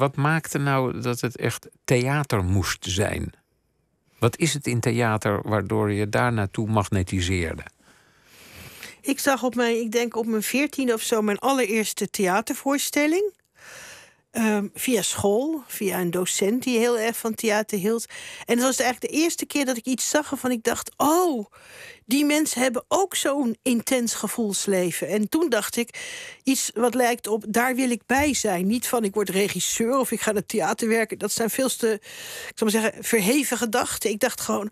wat maakte nou dat het echt theater moest zijn? Wat is het in theater waardoor je daar naartoe magnetiseerde? Ik zag op mijn, ik denk op mijn veertiende of zo, mijn allereerste theatervoorstelling. Ehm, via school, via een docent die heel erg van theater hield. En dat was eigenlijk de eerste keer dat ik iets zag waarvan ik dacht: oh, die mensen hebben ook zo'n intens gevoelsleven. En toen dacht ik: iets wat lijkt op daar wil ik bij zijn. Niet van ik word regisseur of ik ga naar theater werken. Dat zijn veel te, ik zou maar zeggen, verheven gedachten. Ik dacht gewoon: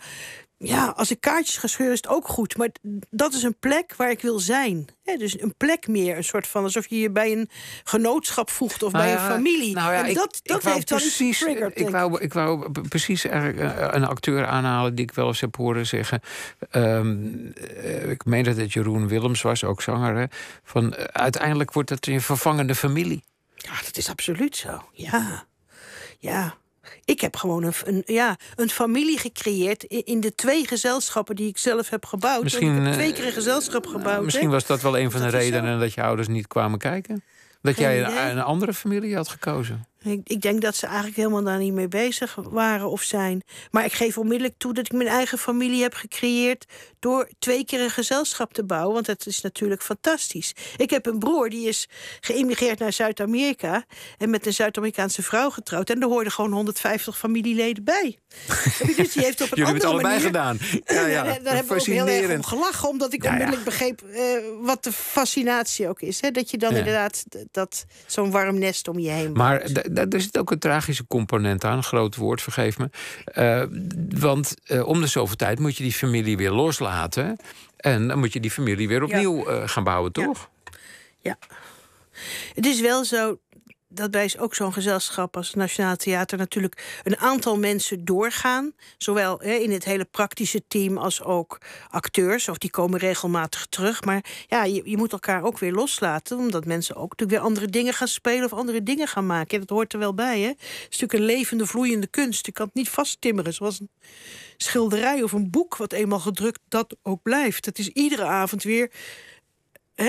ja, als ik kaartjes ga scheuren is het ook goed. Maar dat is een plek waar ik wil zijn. dus een plek meer, een soort van alsof je je bij een genootschap voegt of bij nou een familie. Nou en dat, dat heeft precies, dan iets ik wou, ik wou precies eh, een acteur aanhalen die ik wel eens heb horen zeggen. Ehm, eh, ik meen dat het Jeroen Willems was, ook zanger. Hè, van, eh, uiteindelijk wordt dat een vervangende familie. Ja, dat is absoluut zo. Ja. Ja, ik heb gewoon een, ja, een familie gecreëerd in de twee gezelschappen die ik zelf heb gebouwd. Misschien, ik heb eh, twee keer een gezelschap eh, gebouwd. misschien was dat wel een van de redenen dat je ouders niet kwamen kijken. Dat jij een, andere familie had gekozen. Ik, ik, denk dat ze eigenlijk helemaal daar niet mee bezig waren of zijn. Maar ik geef onmiddellijk toe dat ik mijn eigen familie heb gecreëerd door twee keer een gezelschap te bouwen. Want dat is natuurlijk fantastisch. Ik heb een broer die is geëmigreerd naar Zuid-Amerika en met een Zuid-Amerikaanse vrouw getrouwd. En er hoorden gewoon 150 familieleden bij. dus die heeft op een Jullie hebben het allebei gedaan. Ja, ja. daar, hebben we ook heel erg om gelachen, omdat ik onmiddellijk begreep eh, wat de fascinatie ook is. Hè? Dat je dan inderdaad dat, zo'n warm nest om je heen. Maar er zit ook een tragische component aan. Een groot woord, vergeef me. Eh, want eh, om de zoveel tijd moet je die familie weer loslaten. En dan moet je die familie weer opnieuw eh, gaan bouwen, toch? ja. Het is wel zo dat bij ook zo'n gezelschap als het Nationaal Theater natuurlijk een aantal mensen doorgaan. Zowel hè, in het hele praktische team als ook acteurs. Of die komen regelmatig terug. Maar ja, je, je, moet elkaar ook weer loslaten. Omdat mensen ook natuurlijk weer andere dingen gaan spelen of andere dingen gaan maken. dat hoort er wel bij. Hè? Het is natuurlijk een levende, vloeiende kunst. Je kan het niet vasttimmeren. Zoals een schilderij of een boek wat eenmaal gedrukt dat ook blijft. Het is iedere avond weer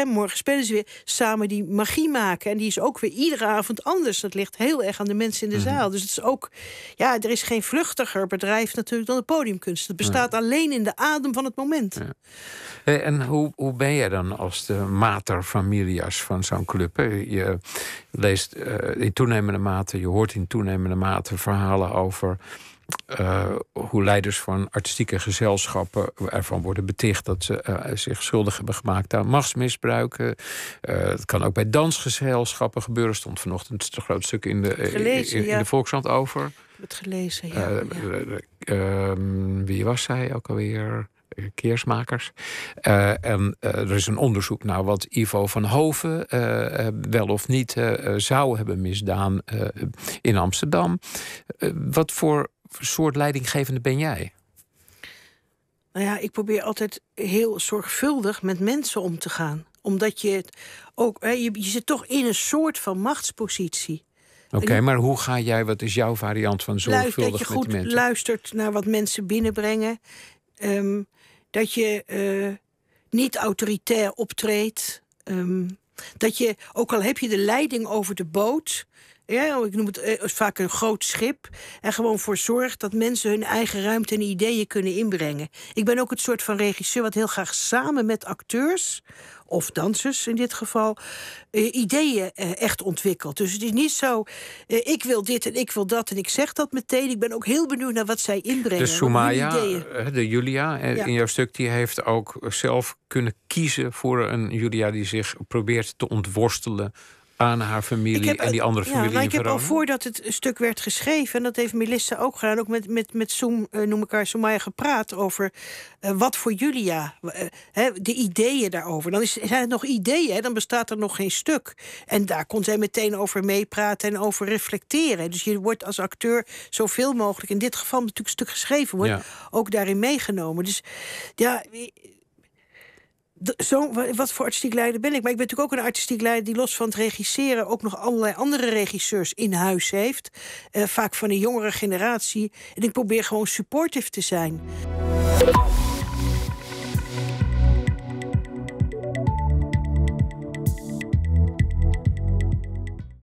morgen spelen ze weer samen die magie maken. En die is ook weer iedere avond anders. Dat ligt heel erg aan de mensen in de mhm. zaal. Dus het is ook, ja, er is geen vluchtiger bedrijf natuurlijk dan de podiumkunst. Het bestaat alleen in de adem van het moment. en hoe, hoe ben jij dan als de mater familias van zo'n club? Je leest eh, in toenemende mate, je hoort in toenemende mate verhalen over. Eh, hoe leiders van artistieke gezelschappen ervan worden beticht dat ze eh, zich schuldig hebben gemaakt aan machtsmisbruiken. Eh, het kan ook bij dansgezelschappen gebeuren. Stond vanochtend een groot stuk in de, eh, Gelezen, in, de Volkskrant over. Het gelezen, ja. Ehm, wie was zij ook alweer? Keersmakers. en er is een onderzoek naar wat Ivo van Hoven wel of niet zou hebben misdaan in Amsterdam. wat voor soort leidinggevende ben jij? Nou ja, ik probeer altijd heel zorgvuldig met mensen om te gaan. Omdat je ook, je, je zit toch in een soort van machtspositie. Oké, maar hoe ga jij, wat is jouw variant van zorgvuldig met mensen? Dat je goed luistert naar wat mensen binnenbrengen. Ehm, dat je eh, niet autoritair optreedt. Ehm, dat je, ook al heb je de leiding over de boot ja, ik noem het eh, vaak een groot schip. En gewoon voor zorgt dat mensen hun eigen ruimte en ideeën kunnen inbrengen. Ik ben ook het soort van regisseur wat heel graag samen met acteurs of dansers in dit geval, eh, ideeën eh, echt ontwikkelt. Dus het is niet zo, ik wil dit en ik wil dat en ik zeg dat meteen. Ik ben ook heel benieuwd naar wat zij inbrengen. De Sumaya, de Julia in jouw stuk, die heeft ook zelf kunnen kiezen voor een Julia die zich probeert te ontworstelen aan haar familie en die andere familie ja, ik heb al voordat het stuk werd geschreven... en dat heeft Melissa ook gedaan, ook met, met, met Zoom eh, noem ik haar, Soumaya gepraat... over eh, wat voor Julia, eh, de ideeën daarover. Dan is, zijn het nog ideeën, dan bestaat er nog geen stuk. En daar kon zij meteen over meepraten en over reflecteren. Dus je wordt als acteur zoveel mogelijk... in dit geval natuurlijk stuk geschreven wordt, ja. ook daarin meegenomen. Dus ja zo, wat voor artistiek leider ben ik? Maar ik ben natuurlijk ook een artistiek leider die los van het regisseren ook nog allerlei andere regisseurs in huis heeft. Eh, vaak van een jongere generatie. En ik probeer gewoon supportive te zijn.